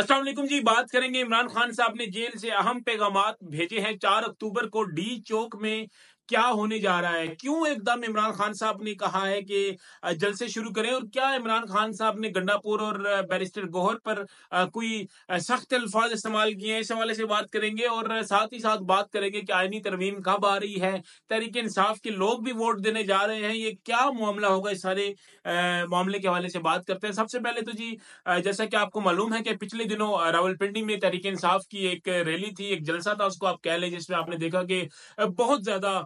السلام علیکم جی بات کریں گے عمران خان صاحب نے جیل سے اہم پیغامات بھیجے ہیں چار اکتوبر کو ڈی چوک میں کیا ہونے جا رہا ہے کیوں ایک دم عمران خان صاحب نے کہا ہے کہ جلسے شروع کریں اور کیا عمران خان صاحب نے گنڈا پور اور بیرسٹر گوہر پر کوئی سخت الفاظ استعمال کیے ہیں اس حوالے سے بات کریں گے اور ساتھ ہی ساتھ بات کریں گے کہ آئینی ترمیم کب آ رہی ہے تحریک انصاف کے لوگ بھی ووٹ دینے جا رہے ہیں یہ کیا معاملہ ہوگا اس سارے معاملے کے حوالے سے بات کرتے ہیں سب سے پہلے تو جی جیسا کہ آپ کو معلوم ہے کہ پچھلے دنوں راول پنڈی میں تحریک انصاف کی ایک ریلی تھی ایک جلسہ تھا اس کو آپ کہہ لیں جس میں آپ نے دیکھا کہ بہت زیادہ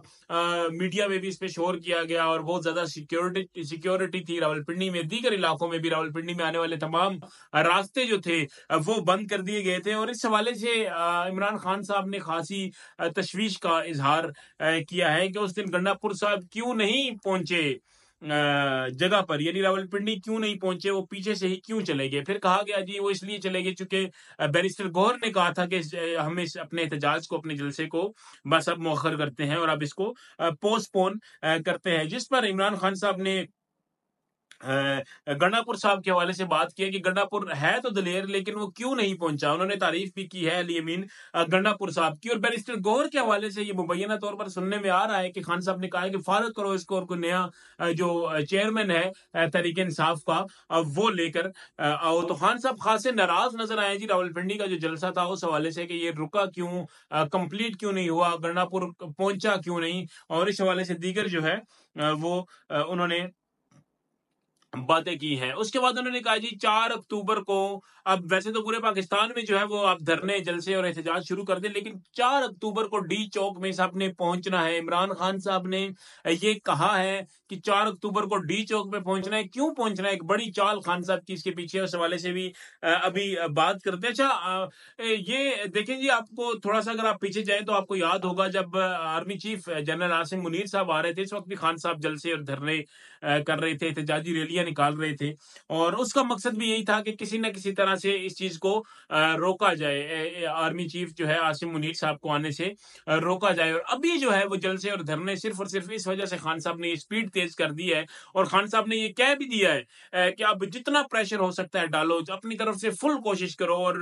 میڈیا میں بھی اس شور کیا گیا اور بہت زیادہ سیکیورٹی تھی راول پنڈی میں دیگر علاقوں میں بھی راول پنڈی میں آنے والے تمام راستے جو تھے وہ بند کر دیے گئے تھے اور اس حوالے سے عمران خان صاحب نے خاصی تشویش کا اظہار کیا ہے کہ اس دن گنڈا پور صاحب کیوں نہیں پہنچے جگہ پر یعنی راول پنڈی کیوں نہیں پہنچے وہ پیچھے سے ہی کیوں چلے گئے پھر کہا گیا جی وہ اس لیے چلے گئے چونکہ بیرسٹر گور نے کہا تھا کہ ہم اس اپنے احتجاج کو اپنے جلسے کو بس اب مؤخر کرتے ہیں اور اب اس کو پوسٹ پون کرتے ہیں جس پر عمران خان صاحب نے گنڈاپور صاحب کے حوالے سے بات کیا کہ گنڈا پور ہے تو دلیر لیکن وہ کیوں نہیں پہنچا انہوں نے تعریف بھی کی ہے علی گنڈا پور صاحب کی اور کے حوالے سے یہ مبینہ طور پر سننے میں آ رہا ہے کہ خان صاحب نے کہا ہے کہ فارغ کرو اس کو اور کوئی نیا جو چیئرمین ہے تحریک انصاف کا وہ لے کر آؤ تو خان صاحب خاصے ناراض نظر آئے جی راول پنڈی کا جو جلسہ تھا اس حوالے سے کہ یہ رکا کیوں کمپلیٹ کیوں نہیں ہوا گنڈا پور پہنچا کیوں نہیں اور اس حوالے سے دیگر جو ہے وہ انہوں نے باتیں کی ہیں اس کے بعد انہوں نے کہا جی چار اکتوبر کو اب ویسے تو پورے پاکستان میں جو ہے وہ آپ دھرنے جلسے اور احتجاج شروع کر دیں لیکن چار اکتوبر کو ڈی چوک میں صاحب نے پہنچنا ہے عمران خان صاحب نے یہ کہا ہے کہ چار اکتوبر کو ڈی چوک میں پہنچنا ہے کیوں پہنچنا ہے ایک بڑی چال خان صاحب کی اس کے پیچھے اس حوالے سے بھی ابھی بات کرتے ہیں اچھا یہ دیکھیں جی آپ کو تھوڑا سا اگر آپ پیچھے جائیں تو آپ کو یاد ہوگا جب army chief general Asim Munir صاحب آ رہے تھے اس وقت بھی خان صاحب جلسے اور دھرنے کر رہے تھے احتجاجی ریلیاں ریلیاں نکال رہے تھے اور اس کا مقصد بھی یہی تھا کہ کسی نہ کسی طرح سے اس چیز کو روکا جائے آرمی چیف جو ہے آصم منیر صاحب کو آنے سے روکا جائے اور ابھی جو ہے وہ جلسے اور دھرنے صرف اور صرف اس وجہ سے خان صاحب نے یہ سپیڈ تیز کر دی ہے اور خان صاحب نے یہ کہہ بھی دیا ہے کہ اب جتنا پریشر ہو سکتا ہے ڈالو اپنی طرف سے فل کوشش کرو اور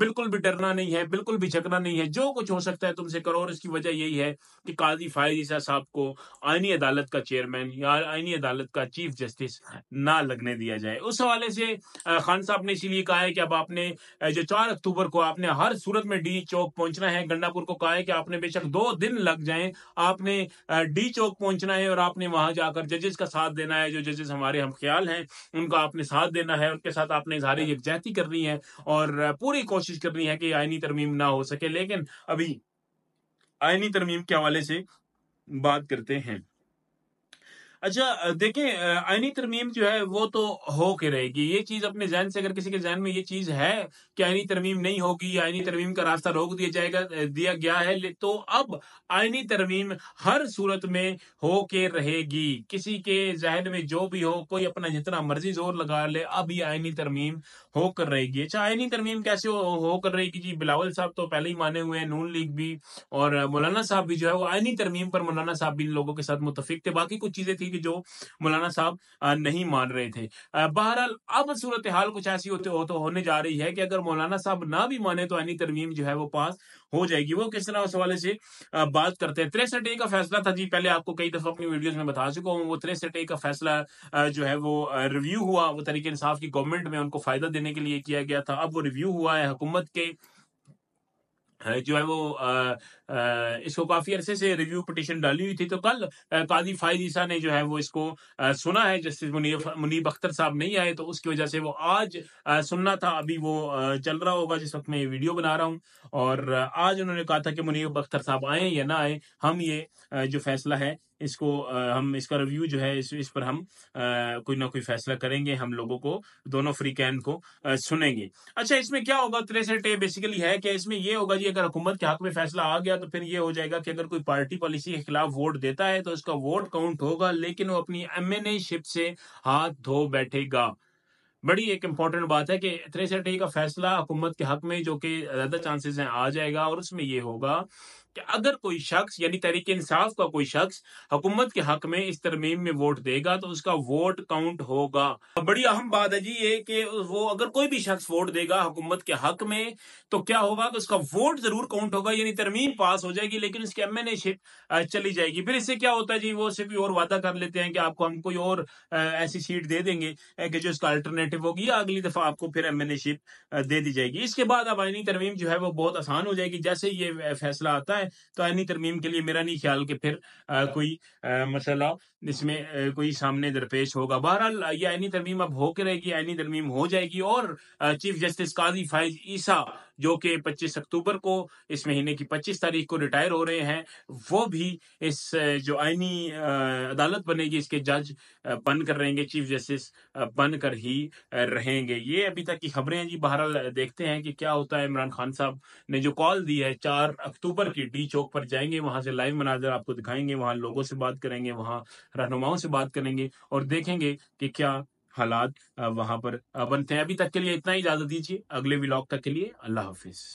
بالکل بھی ڈرنا نہیں ہے بالکل بھی جھکنا نہیں ہے جو کچھ ہو سکتا ہے تم سے کرو اور اس کی وجہ یہی ہے کہ قاضی فائز عیسیٰ صاحب کو آئینی عدالت کا چیئرمین یا آئینی عدالت کا چیف جسٹس نہ لگنے دیا جائے اس حوالے سے خان صاحب نے اسی لیے کہا ہے کہ اب آپ نے جو چار اکتوبر کو آپ نے ہر صورت میں ڈی چوک پہنچنا ہے گنڈا پور کو کہا ہے کہ آپ نے بے شک دو دن لگ جائیں آپ نے ڈی چوک پہنچنا ہے اور آپ نے وہاں جا کر ججز کا ساتھ دینا ہے جو ججز ہمارے ہم خیال ہیں ان کا آپ نے ساتھ دینا ہے ان کے ساتھ آپ نے اظہار یکجہتی کرنی ہے اور پوری کوشش کرنی ہے کہ آئینی ترمیم نہ ہو سکے لیکن ابھی آئینی ترمیم کے حوالے سے بات کرتے ہیں اچھا دیکھیں آئینی ترمیم جو ہے وہ تو ہو کے رہے گی یہ چیز اپنے ذہن سے اگر کسی کے ذہن میں یہ چیز ہے کہ آئینی ترمیم نہیں ہوگی آئینی ترمیم کا راستہ روک دیا جائے گا دیا گیا ہے تو اب آئینی ترمیم ہر صورت میں ہو کے رہے گی کسی کے ذہن میں جو بھی ہو کوئی اپنا جتنا مرضی زور لگا لے اب یہ آئینی ترمیم ہو کر رہے گی اچھا آئینی ترمیم کیسے ہو کر رہے گی جی بلاول صاحب تو پہلے ہی مانے ہوئے ہیں نون لیگ بھی اور مولانا صاحب بھی جو ہے وہ آئینی ترمیم پر مولانا صاحب بھی ان لوگوں کے ساتھ متفق تھے باقی کچھ چیزیں تھیں کہ جو مولانا صاحب نہیں مان رہے تھے بہرحال اب صورتحال کچھ ایسی ہوتے ہو تو ہونے جا رہی ہے کہ اگر مولانا صاحب نہ بھی مانے تو اینی ترمیم جو ہے وہ پاس ہو جائے گی وہ کس طرح اس حوالے سے بات کرتے ہیں تریسٹ اے کا فیصلہ تھا جی پہلے آپ کو کئی دفعہ اپنی ویڈیوز میں بتا چکا ہوں وہ تریسٹ اے کا فیصلہ جو ہے وہ ریویو ہوا وہ طریقہ انصاف کی گورنمنٹ میں ان کو فائدہ دینے کے لیے کیا گیا تھا اب وہ ریویو ہوا ہے حکومت کے جو ہے وہ اس کو کافی عرصے سے ریویو پٹیشن ڈالی ہوئی تھی تو کل قاضی فائز عیسیٰ نے جو ہے وہ اس کو سنا ہے جسٹس منیب اختر صاحب نہیں آئے تو اس کی وجہ سے وہ آج سننا تھا ابھی وہ چل رہا ہوگا جس وقت میں یہ ویڈیو بنا رہا ہوں اور آج انہوں نے کہا تھا کہ منیب اختر صاحب آئیں یا نہ آئیں ہم یہ جو فیصلہ ہے اس اس کو ہم کا ریویو جو ہے اس پر ہم کوئی نہ کوئی فیصلہ کریں گے ہم لوگوں کو دونوں فری کو سنیں گے اچھا اس اس میں میں کیا ہوگا ہوگا ہے کہ یہ جی اگر حکومت کے حق میں فیصلہ آ گیا تو پھر یہ ہو جائے گا کہ اگر کوئی پارٹی پالیسی کے خلاف ووٹ دیتا ہے تو اس کا ووٹ کاؤنٹ ہوگا لیکن وہ اپنی ایم این اے شپ سے ہاتھ دھو بیٹھے گا بڑی ایک امپورٹنٹ بات ہے کہ تریسٹ اے کا فیصلہ حکومت کے حق میں جو کہ زیادہ چانسز ہیں آ جائے گا اور اس میں یہ ہوگا کہ اگر کوئی شخص یعنی تحریک انصاف کا کوئی شخص حکومت کے حق میں اس ترمیم میں ووٹ دے گا تو اس کا ووٹ کاؤنٹ ہوگا بڑی اہم بات ہے جی یہ کہ وہ اگر کوئی بھی شخص ووٹ دے گا حکومت کے حق میں تو کیا ہوگا کہ اس کا ووٹ ضرور کاؤنٹ ہوگا یعنی ترمیم پاس ہو جائے گی لیکن اس شپ چلی جائے گی پھر اس سے کیا ہوتا ہے جی وہ اسے بھی اور وعدہ کر لیتے ہیں کہ آپ کو ہم کوئی اور ایسی سیٹ دے دیں گے کہ جو اس کا الٹرنیٹو ہوگی یا اگلی دفعہ آپ کو پھر شپ دے دی جائے گی اس کے بعد آئینی ترمیم جو ہے وہ بہت آسان ہو جائے گی جیسے یہ فیصلہ آتا ہے تو آئینی ترمیم کے لیے میرا نہیں خیال کہ پھر کوئی مسئلہ اس میں کوئی سامنے درپیش ہوگا بہرحال یہ آئینی ترمیم اب ہو کے رہے گی آئینی ترمیم ہو جائے گی اور چیف جسٹس قاضی فائز عیسیٰ جو کہ پچیس اکتوبر کو اس مہینے کی پچیس تاریخ کو ریٹائر ہو رہے ہیں وہ بھی اس جو آئینی عدالت بنے گی اس کے جج بن کر رہیں گے چیف جسٹس بن کر ہی رہیں گے یہ ابھی تک کی خبریں ہیں جی بہرحال دیکھتے ہیں کہ کیا ہوتا ہے عمران خان صاحب نے جو کال دی ہے چار اکتوبر کی ڈی چوک پر جائیں گے وہاں سے لائیو مناظر آپ کو دکھائیں گے وہاں لوگوں سے بات کریں گے وہاں رہنماؤں سے بات کریں گے اور دیکھیں گے کہ کیا حالات وہاں پر بنتے ہیں ابھی تک کے لیے اتنا ہی اجازت دیجیے اگلے ولاگ تک کے لیے اللہ حافظ